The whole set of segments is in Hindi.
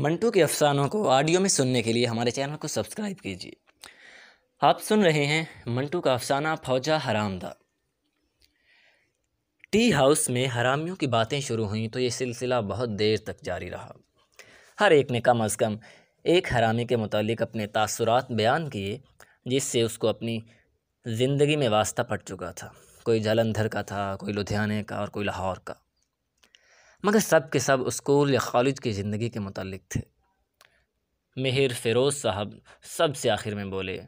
मंटू के अफसानों को ऑडियो में सुनने के लिए हमारे चैनल को सब्सक्राइब कीजिए आप सुन रहे हैं मंटू का अफसाना फौजा हरामदा टी हाउस में हरामियों की बातें शुरू हुई तो ये सिलसिला बहुत देर तक जारी रहा हर एक ने कम अज़ कम एक हरामी के मतलब अपने तासुरात बयान किए जिससे उसको अपनी ज़िंदगी में वास्ता पड़ चुका था कोई जालंधर का था कोई लुधियाने का और कोई लाहौर का मगर सब के सब स्कूल या कॉलेज की ज़िंदगी के मतलब थे मेहर फ़िरोज़ साहब सबसे आखिर में बोले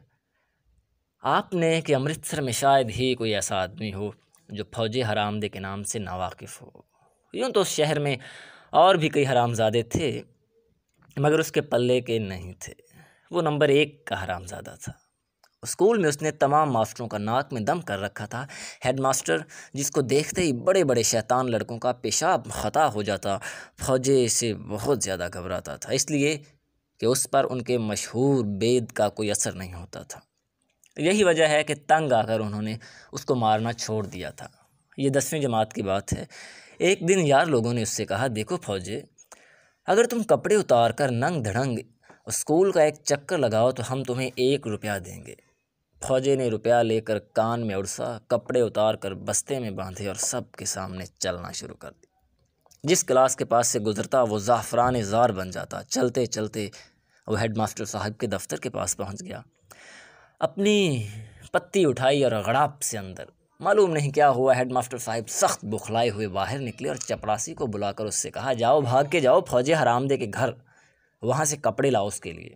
आपने कि अमृतसर में शायद ही कोई ऐसा आदमी हो जो फौजी हरामदे के नाम से नावाकिफ़ हो यूँ तो शहर में और भी कई हरामजादे थे मगर उसके पल्ले के नहीं थे वो नंबर एक का हरामजादा था स्कूल में उसने तमाम मास्टरों का नाक में दम कर रखा था हेडमास्टर जिसको देखते ही बड़े बड़े शैतान लड़कों का पेशाब ख़ता हो जाता फौजे से बहुत ज़्यादा घबराता था इसलिए कि उस पर उनके मशहूर बेद का कोई असर नहीं होता था यही वजह है कि तंग आकर उन्होंने उसको मारना छोड़ दिया था ये दसवीं जमात की बात है एक दिन यार लोगों ने उससे कहा देखो फौजे अगर तुम कपड़े उतार कर नंग धड़ंग स्कूल का एक चक्कर लगाओ तो हम तुम्हें एक रुपया देंगे फौजे ने रुपया लेकर कान में उड़सा कपड़े उतार कर बस्ते में बांधे और सब के सामने चलना शुरू कर दिया जिस क्लास के पास से गुजरता वो ज़ाफ़रान ज़ार बन जाता चलते चलते वो हेड मास्टर साहब के दफ्तर के पास पहुंच गया अपनी पत्ती उठाई और गड़ाप से अंदर मालूम नहीं क्या हुआ हेड मास्टर साहब सख्त बुखलाए हुए बाहर निकले और चपरासी को बुलाकर उससे कहा जाओ भाग के जाओ फौजे हरामदे के घर वहाँ से कपड़े लाओ उसके लिए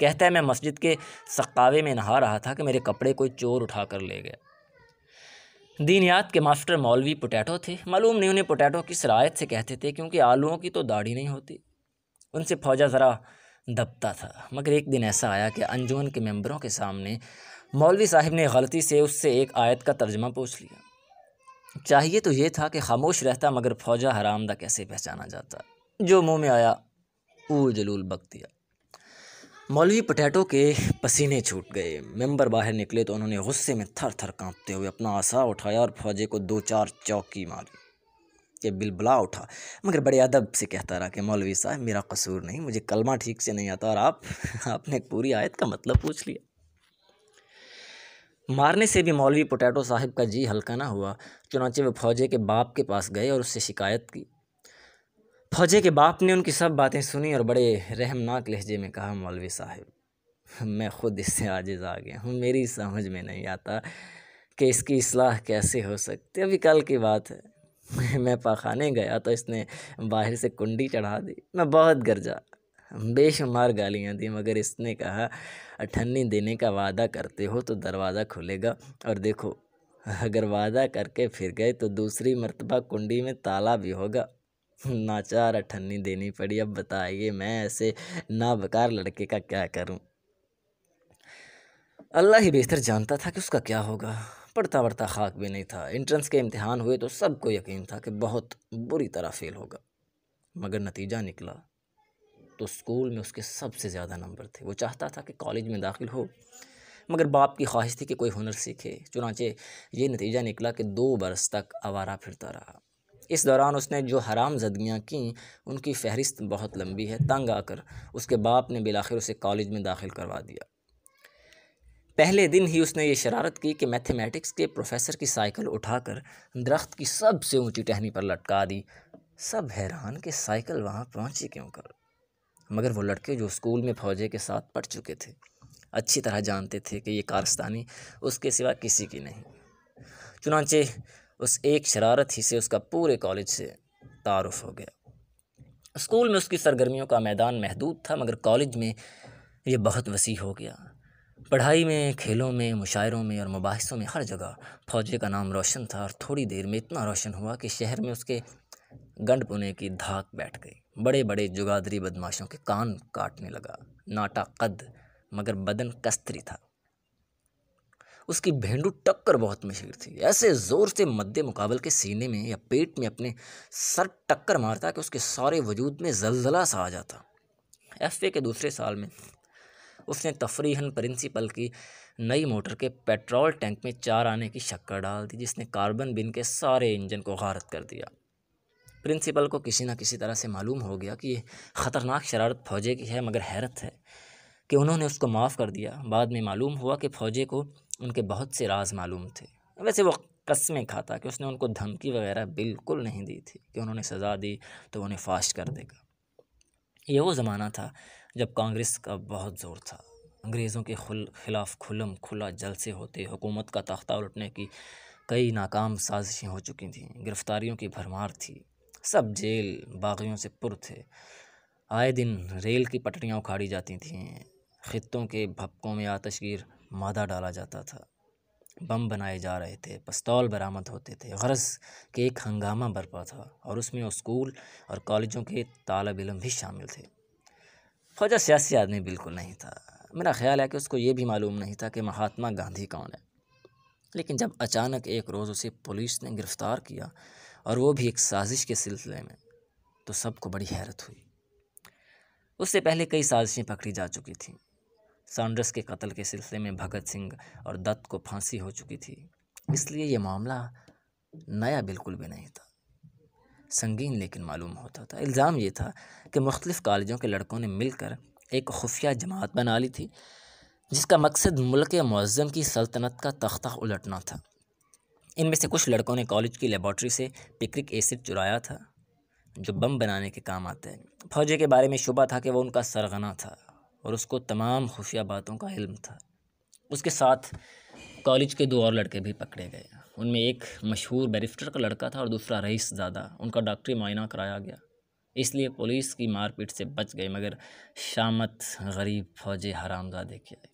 कहता है मैं मस्जिद के सकावे में नहा रहा था कि मेरे कपड़े कोई चोर उठा कर ले गया दीनियात के मास्टर मौलवी पोटैटो थे मालूम नहीं उन्हें पोटैटो की रायत से कहते थे क्योंकि आलुओं की तो दाढ़ी नहीं होती उनसे फौजा ज़रा दबता था मगर एक दिन ऐसा आया कि अंजुमन के मेम्बरों के सामने मौलवी साहिब ने गलती से उससे एक आयत का तर्जमा पूछ लिया चाहिए तो ये था कि खामोश रहता मगर फौजा हरामदा कैसे पहचाना जाता जो मुँह में आया ऊ जलूल बख दिया मौलवी पटैटो के पसीने छूट गए मेंबर बाहर निकले तो उन्होंने गुस्से में थर थर कांपते हुए अपना आसा उठाया और फौजे को दो चार चौकी मारी ये बिलबला उठा मगर बड़े अदब से कहता रहा कि मौलवी साहब मेरा कसूर नहीं मुझे कलमा ठीक से नहीं आता और आप आपने पूरी आयत का मतलब पूछ लिया मारने से भी मौलवी पोटैटो साहब का जी हल्का ना हुआ चुनाचे वे फौजे के बाप के पास गए और उससे शिकायत की फौजे के बाप ने उनकी सब बातें सुनी और बड़े रहमनाक लहजे में कहा मौलवी साहब मैं ख़ुद इससे आजिज़ आ गया हूँ मेरी समझ में नहीं आता कि इसकी असलाह कैसे हो सकती अभी कल की बात है मैं पाखाने गया तो इसने बाहर से कुंडी चढ़ा दी मैं बहुत गरजा बेशुमार गालियाँ दी मगर इसने कहा अठन्नी देने का वादा करते हो तो दरवाज़ा खुलेगा और देखो अगर वादा करके फिर गए तो दूसरी मरतबा कुंडी में ताला भी होगा नाचार अठन्नी देनी पड़ी अब बताइए मैं ऐसे नाबकार लड़के का क्या करूं अल्लाह ही बेहतर जानता था कि उसका क्या होगा पढ़ता पढ़ता खाक भी नहीं था इंट्रेंस के इम्तहान हुए तो सबको यकीन था कि बहुत बुरी तरह फेल होगा मगर नतीजा निकला तो स्कूल में उसके सबसे ज़्यादा नंबर थे वो चाहता था कि कॉलेज में दाखिल हो मगर बाप की ख्वाहिश थी कि कोई हुनर सीखे चुनाचे ये नतीजा निकला कि दो बरस तक आवारा फिरता रहा इस दौरान उसने जो हराम जदगियाँ कं उनकी फहरिस्त बहुत लंबी है तंग आकर उसके बाप ने बिलाखिर उसे कॉलेज में दाखिल करवा दिया पहले दिन ही उसने ये शरारत की कि मैथमेटिक्स के प्रोफेसर की साइकिल उठाकर दरख्त की सबसे ऊंची टहनी पर लटका दी सब हैरान कि साइकिल वहाँ पहुँची क्यों कर मगर वो लड़के जो स्कूल में फौजे के साथ पढ़ चुके थे अच्छी तरह जानते थे कि ये कारस्तानी उसके सिवा किसी की नहीं चुनाचे उस एक शरारत ही से उसका पूरे कॉलेज से तारफ़ हो गया स्कूल में उसकी सरगर्मियों का मैदान महदूद था मगर कॉलेज में ये बहुत वसी हो गया पढ़ाई में खेलों में मुशायरों में और मुबासों में हर जगह फौजे का नाम रोशन था और थोड़ी देर में इतना रोशन हुआ कि शहर में उसके गंड पुने की धाक बैठ गई बड़े बड़े जुगादरी बदमाशों के कान काटने लगा नाटा कद मगर बदन कस्तरी था उसकी भेंडू टक्कर बहुत मशहूर थी ऐसे ज़ोर से मद्द मुकाबल के सीने में या पेट में अपने सर टक्कर मारता कि उसके सारे वजूद में जलजला सा आ जाता एफ के दूसरे साल में उसने तफरीहन प्रिंसिपल की नई मोटर के पेट्रोल टैंक में चार आने की शक्कर डाल दी जिसने कार्बन बिन के सारे इंजन को गारत कर दिया प्रिंसिपल को किसी न किसी तरह से मालूम हो गया कि ये ख़तरनाक शरारत फौजे की है मगर हैरत है कि उन्होंने उसको माफ़ कर दिया बाद में मालूम हुआ कि फ़ौजे को उनके बहुत से राज मालूम थे वैसे वो खा खाता कि उसने उनको धमकी वगैरह बिल्कुल नहीं दी थी कि उन्होंने सज़ा दी तो उन्हें फाश कर देगा ये वो ज़माना था जब कांग्रेस का बहुत ज़ोर था अंग्रेज़ों के खुल खिलाफ खुलम खुला जलसे होते हुकूमत का तख्ता उलटने की कई नाकाम साजिशें हो चुकी थीं गिरफ़्तारियों की भरमार थी सब जेल बागियों से पुर थे आए दिन रेल की पटरियाँ उखाड़ी जाती थीं खत्ों के भपकों में आतशगीर मादा डाला जाता था बम बनाए जा रहे थे पस्तौल बरामद होते थे गर्ज के एक हंगामा बरपा था और उसमें स्कूल और कॉलेजों के तालब इलम भी शामिल थे फौजा सियासी आदमी बिल्कुल नहीं था मेरा ख्याल है कि उसको ये भी मालूम नहीं था कि महात्मा गांधी कौन है लेकिन जब अचानक एक रोज़ उसे पुलिस ने गिरफ़्तार किया और वो भी एक साजिश के सिलसिले में तो सबको बड़ी हैरत हुई उससे पहले कई साजिशें पकड़ी जा चुकी थीं सॉन्डर्स के कत्ल के सिलसिले में भगत सिंह और दत्त को फांसी हो चुकी थी इसलिए यह मामला नया बिल्कुल भी नहीं था संगीन लेकिन मालूम होता था इल्ज़ाम ये था कि मुख्तलिफ़ कॉलेजों के लड़कों ने मिलकर एक खुफिया जमात बना ली थी जिसका मकसद मुल्क मुज़म की सल्तनत का तख्ता उलटना था इनमें से कुछ लड़कों ने कॉलेज की लेबॉर्ट्री से पिक्रिक एसिड चुराया था जो बम बनाने के काम आते हैं फौजे के बारे में शुबा था कि वह उनका सरगना था और उसको तमाम खुफिया बातों का इल्म था उसके साथ कॉलेज के दो और लड़के भी पकड़े गए उनमें एक मशहूर बैरिस्टर का लड़का था और दूसरा रईस ज़्यादा उनका डॉक्टरी मुआयना कराया गया इसलिए पुलिस की मारपीट से बच गए मगर शामत गरीब फौजी हरामजा के आए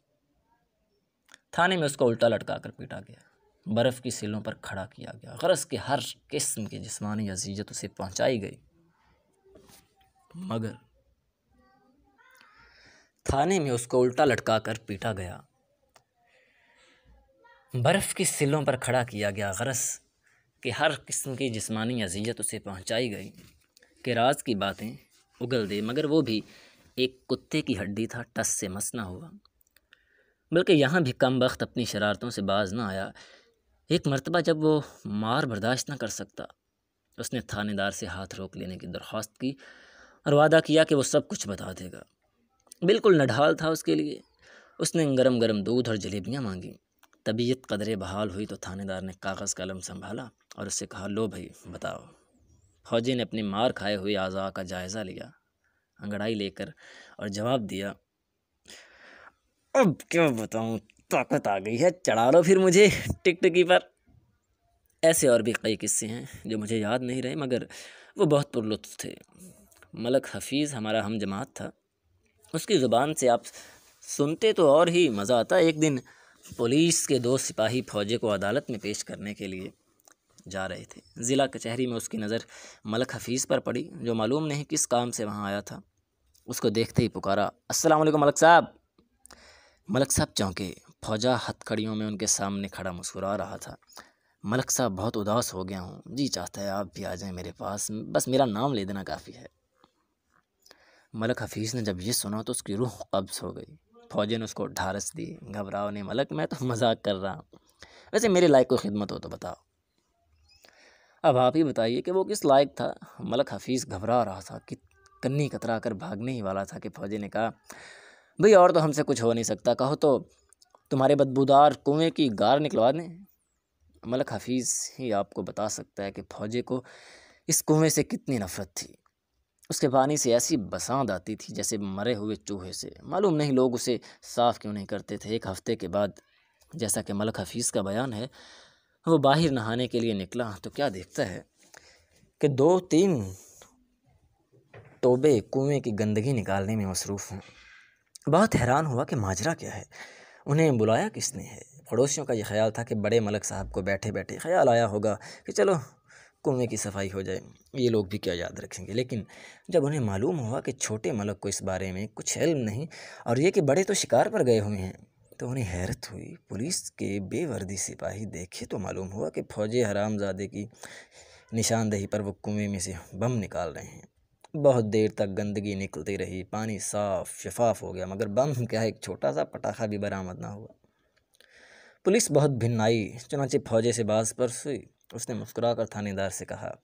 थाने में उसको उल्टा लटका कर पीटा गया बर्फ़ की सिलों पर खड़ा किया गया गरज के हर किस्म की जिसमानी अजीज़त उसे पहुँचाई गई मगर थाने में उसको उल्टा लटका कर पीटा गया बर्फ़ की सिलों पर खड़ा किया गया गरस कि हर किस्म की जिस्मानी अजियत उसे पहुंचाई गई कि राज की बातें उगल दे मगर वो भी एक कुत्ते की हड्डी था टस से मस ना हुआ बल्कि यहाँ भी कम वक्त अपनी शरारतों से बाज ना आया एक मरतबा जब वो मार बर्दाश्त ना कर सकता उसने थानेदार से हाथ रोक लेने की दरख्वास्त की और वादा किया कि वो सब कुछ बता देगा बिल्कुल नढाल था उसके लिए उसने गरम गरम दूध और जलेबियाँ मांगी तबीयत कदरे बहाल हुई तो थानेदार ने कागज़ कलम संभाला और उससे कहा लो भाई बताओ फौजी ने अपनी मार खाए हुए आज़ा का जायज़ा लिया अंगड़ाई लेकर और जवाब दिया अब क्या बताऊँ ताकत आ गई है चढ़ा लो फिर मुझे टिकटकी पर ऐसे और भी कई किस्से हैं जो मुझे याद नहीं रहे मगर वो बहुत पुरलुत्फ थे मलक हफीज़ हमारा हम जमात था उसकी ज़ुबान से आप सुनते तो और ही मज़ा आता एक दिन पुलिस के दो सिपाही फौजे को अदालत में पेश करने के लिए जा रहे थे ज़िला कचहरी में उसकी नज़र मलक हफीज़ पर पड़ी जो मालूम नहीं किस काम से वहाँ आया था उसको देखते ही पुकारा अस्सलाम वालेकुम मलक साहब मलक साहब चौंके फौजा हथकड़ियों में उनके सामने खड़ा मुस्कुरा रहा था मलक साहब बहुत उदास हो गया हूँ जी चाहता है आप भी आ जाएं मेरे पास बस मेरा नाम ले देना काफ़ी है मलक हफीज़ ने जब ये सुना तो उसकी रूह कब्ज़ हो गई फौजी ने उसको ढारस दी घबराओ नहीं मलक मैं तो मजाक कर रहा हूँ वैसे मेरे लायक कोई खिदमत हो तो बताओ अब आप ही बताइए कि वो किस लायक था मलक हफीज़ घबरा रहा था कि कन्नी कतरा कर भागने ही वाला था कि फौजी ने कहा भाई और तो हमसे कुछ हो नहीं सकता कहो तो तुम्हारे बदबूदार कुएँ की गार निकलवा दें मलक हफीज़ ही आपको बता सकता है कि फौजी को इस कुएँ से कितनी नफ़रत थी उसके पानी से ऐसी बसांत आती थी जैसे मरे हुए चूहे से मालूम नहीं लोग उसे साफ़ क्यों नहीं करते थे एक हफ़्ते के बाद जैसा कि मलक हफीज़ का बयान है वो बाहर नहाने के लिए निकला तो क्या देखता है कि दो तीन तोबे कुएँ की गंदगी निकालने में मसरूफ़ हैं बहुत हैरान हुआ कि माजरा क्या है उन्हें बुलाया किसने है पड़ोसियों का ये ख्याल था कि बड़े मलक साहब को बैठे बैठे ख्याल आया होगा कि चलो कुएँ की सफाई हो जाए ये लोग भी क्या याद रखेंगे लेकिन जब उन्हें मालूम हुआ कि छोटे मलक को इस बारे में कुछ हेल्प नहीं और ये कि बड़े तो शिकार पर गए हुए हैं तो उन्हें हैरत हुई पुलिस के बेवर्दी सिपाही देखे तो मालूम हुआ कि फौजी हरामजादे की निशानदेही पर वो कुएँ में से बम निकाल रहे हैं बहुत देर तक गंदगी निकलती रही पानी साफ शफाफ हो गया मगर बम क्या एक छोटा सा पटाखा भी बरामद ना हुआ पुलिस बहुत भिन्न आई चुनाचे फौजे से बाज पर सुई उसने मुस्कुराकर थानेदार से कहा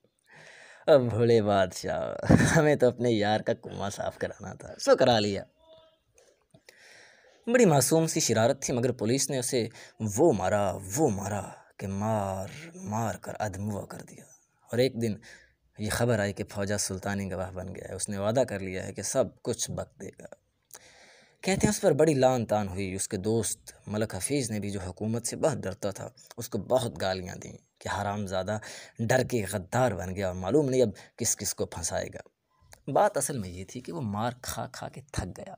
अब भोले बादशाह हमें तो अपने यार का कुआं साफ कराना था सो करा लिया बड़ी मासूम सी शरारत थी मगर पुलिस ने उसे वो मारा वो मारा कि मार मार कर अदमुआ कर दिया और एक दिन ये खबर आई कि फौजा सुल्तानी गवाह बन गया है उसने वादा कर लिया है कि सब कुछ बक देगा कहते हैं उस पर बड़ी लान तान हुई उसके दोस्त मलक हफीज़ ने भी जो हुकूमत से बहुत डरता था उसको बहुत गालियाँ दीं कि हराम ज़्यादा डर के गद्दार बन गया और मालूम नहीं अब किस किस को फंसाएगा बात असल में ये थी कि वो मार खा खा के थक गया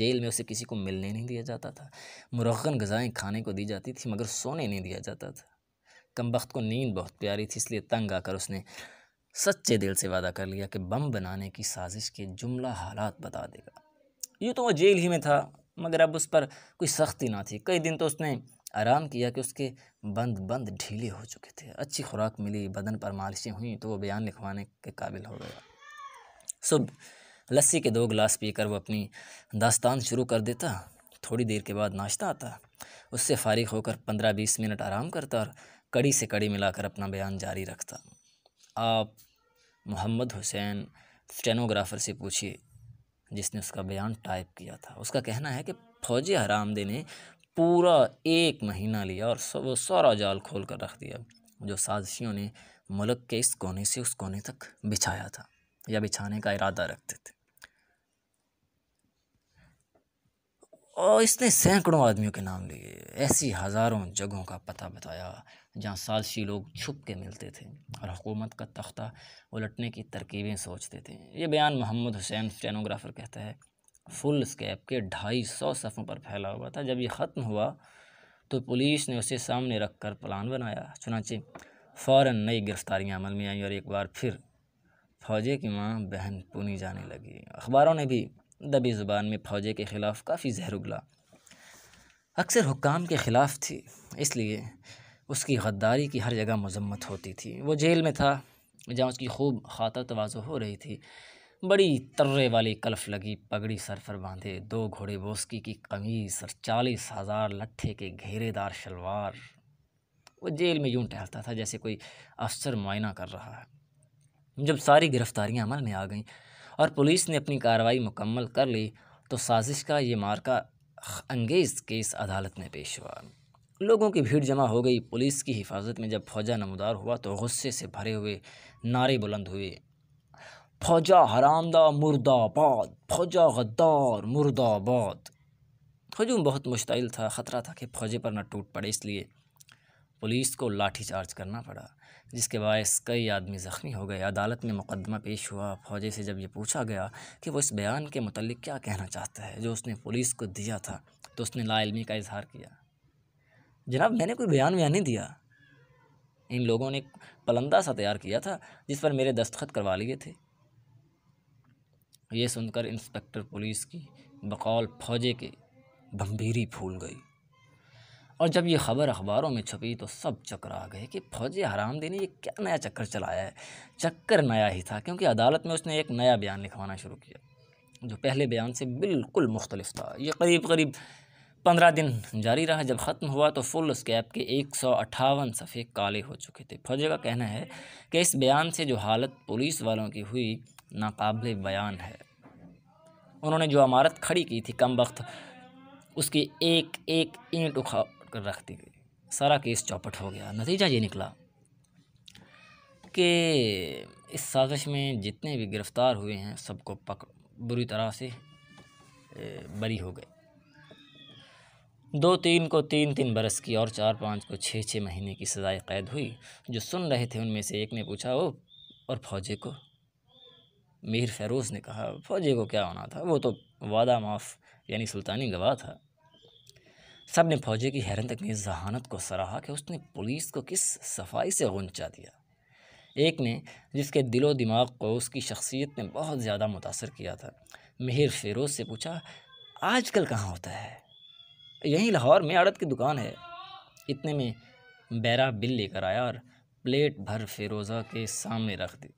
जेल में उसे किसी को मिलने नहीं दिया जाता था मुरगन गज़ाएँ खाने को दी जाती थी मगर सोने नहीं दिया जाता था कम वक्त को नींद बहुत प्यारी थी इसलिए तंग आकर उसने सच्चे दिल से वादा कर लिया कि बम बनाने की साजिश के जुमला हालात बता देगा यूँ तो वह जेल ही में था मगर अब उस पर कोई सख्ती ना थी कई दिन तो उसने आराम किया कि उसके बंद बंद ढीले हो चुके थे अच्छी खुराक मिली बदन पर मालिशें हुई तो वो बयान लिखवाने के काबिल हो गया सुबह लस्सी के दो गिलास पीकर वो अपनी दास्तान शुरू कर देता थोड़ी देर के बाद नाश्ता आता उससे फारिग होकर पंद्रह बीस मिनट आराम करता और कड़ी से कड़ी मिलाकर अपना बयान जारी रखता आप मोहम्मद हुसैन स्टेनोग्राफ़र से पूछिए जिसने उसका बयान टाइप किया था उसका कहना है कि फौजी हरामदे ने पूरा एक महीना लिया और सब सारा जाल खोल कर रख दिया जो साजिशियों ने मुल्क के इस कोने से उस कोने तक बिछाया था या बिछाने का इरादा रखते थे और इसने सैकड़ों आदमियों के नाम लिए ऐसी हज़ारों जगहों का पता बताया जहाँ साजिशी लोग छुप के मिलते थे और हुकूमत का तख्ता उलटने की तरकीबें सोचते थे ये बयान मोहम्मद हुसैन स्टेनोग्राफ़र कहता है फुल स्कैप के ढाई सौ सफ़ों पर फैला हुआ था जब ये ख़त्म हुआ तो पुलिस ने उसे सामने रख कर प्लान बनाया चुनाचे फ़ौर नई गिरफ्तारियाँ अमल में आईं और एक बार फिर फौजे की माँ बहन पुनी जाने लगी अखबारों ने भी दबी ज़ुबान में फौजे के ख़िलाफ़ काफ़ी जहर उगला अक्सर हुकाम के ख़िलाफ़ थी इसलिए उसकी गद्दारी की हर जगह मजम्मत होती थी वो जेल में था जहाँ उसकी खूब खाता तोज़ो हो रही थी बड़ी तर्रे वाली कल्फ लगी पगड़ी सर पर बांधे दो घोड़े बोस्की की कमीज और चालीस हज़ार लट्ठे के घेरेदार शलवार वो जेल में यूं टहलता था जैसे कोई अफसर मुआयना कर रहा है जब सारी गिरफ्तारियां अमल में आ गईं और पुलिस ने अपनी कार्रवाई मुकम्मल कर ली तो साजिश का ये मार्का अंगेज़ केस अदालत में पेश हुआ लोगों की भीड़ जमा हो गई पुलिस की हिफाजत में जब फौजा नमदार हुआ तो गुस्से से भरे हुए नारे बुलंद हुए फौजा हरामदा मुर्दाबाद फौजा गद्दार मुर्दाबाद हजूम बहुत मुश्तिल था ख़तरा था कि फौजे पर न टूट पड़े इसलिए पुलिस को लाठी चार्ज करना पड़ा जिसके बायस कई आदमी ज़ख्मी हो गए अदालत में मुकदमा पेश हुआ फौजे से जब ये पूछा गया कि वो इस बयान के मतलब क्या कहना चाहता है जो उसने पुलिस को दिया था तो उसने लाइलमी का इजहार किया जनाब मैंने कोई बयान बयान नहीं दिया इन लोगों ने पलंदा सा तैयार किया था जिस पर मेरे दस्तखत करवा लिए थे ये सुनकर इंस्पेक्टर पुलिस की बकौल फौजे के भम्भीरी फूल गई और जब ये खबर अखबारों में छपी तो सब चकरा गए कि फौजी हराम देने ये क्या नया चक्कर चलाया है चक्कर नया ही था क्योंकि अदालत में उसने एक नया बयान लिखवाना शुरू किया जो पहले बयान से बिल्कुल मुख्तलिफ था ये करीब करीब पंद्रह दिन जारी रहा जब ख़त्म हुआ तो फुल स्कैप के एक सौ अट्ठावन सफ़े काले हो चुके थे फौजे का कहना है कि इस बयान से जो हालत पुलिस वालों की हुई नाकबिल बयान है उन्होंने जो अमारत खड़ी की थी कम वक्त उसकी एक एक ईंट उखाड़ कर रख दी गई सारा केस चौपट हो गया नतीजा ये निकला कि इस साजिश में जितने भी गिरफ़्तार हुए हैं सबको पक बुरी तरह से बरी हो गए दो तीन को तीन तीन बरस की और चार पाँच को छः छः महीने की सजाए कैद हुई जो सुन रहे थे उनमें से एक ने पूछा ओ और फौजी को मीर फैरोज़ ने कहा फौजी को क्या होना था वो तो वादा माफ़ यानी सुल्तानी गवाह था सब ने फौजी की हैरत में जहानत को सराहा कि उसने पुलिस को किस सफाई से गुंचा दिया एक ने जिसके दिलो दिमाग को उसकी शख्सियत ने बहुत ज़्यादा मुतासर किया था मिहिर फेरोज़ से पूछा आजकल कहाँ होता है यहीं लाहौर में आड़त की दुकान है इतने में बैरा बिल लेकर आया और प्लेट भर फिरोज़ा के सामने रख दी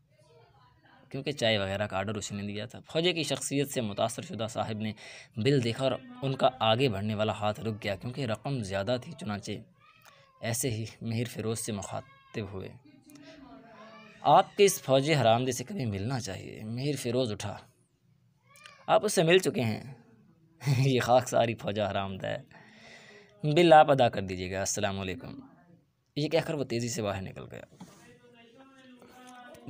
क्योंकि चाय वगैरह का आर्डर उसने दिया था फौजे की शख्सियत से मुतासर शुदा साहब ने बिल देखा और उनका आगे बढ़ने वाला हाथ रुक गया क्योंकि रकम ज़्यादा थी चुनाचे ऐसे ही मिहिर फिरोज से मुखातब हुए आपके इस फौज हरामदे से कभी मिलना चाहिए मिहिर फिरोज उठा आप उससे मिल चुके हैं ये खाक सारी फौजा हरामदा है बिल आप अदा कर दीजिएगा अस्सलाम ये कहकर वो तेज़ी से बाहर निकल गया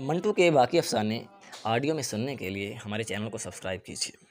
मंटू के बाकी अफसाने ऑडियो में सुनने के लिए हमारे चैनल को सब्सक्राइब कीजिए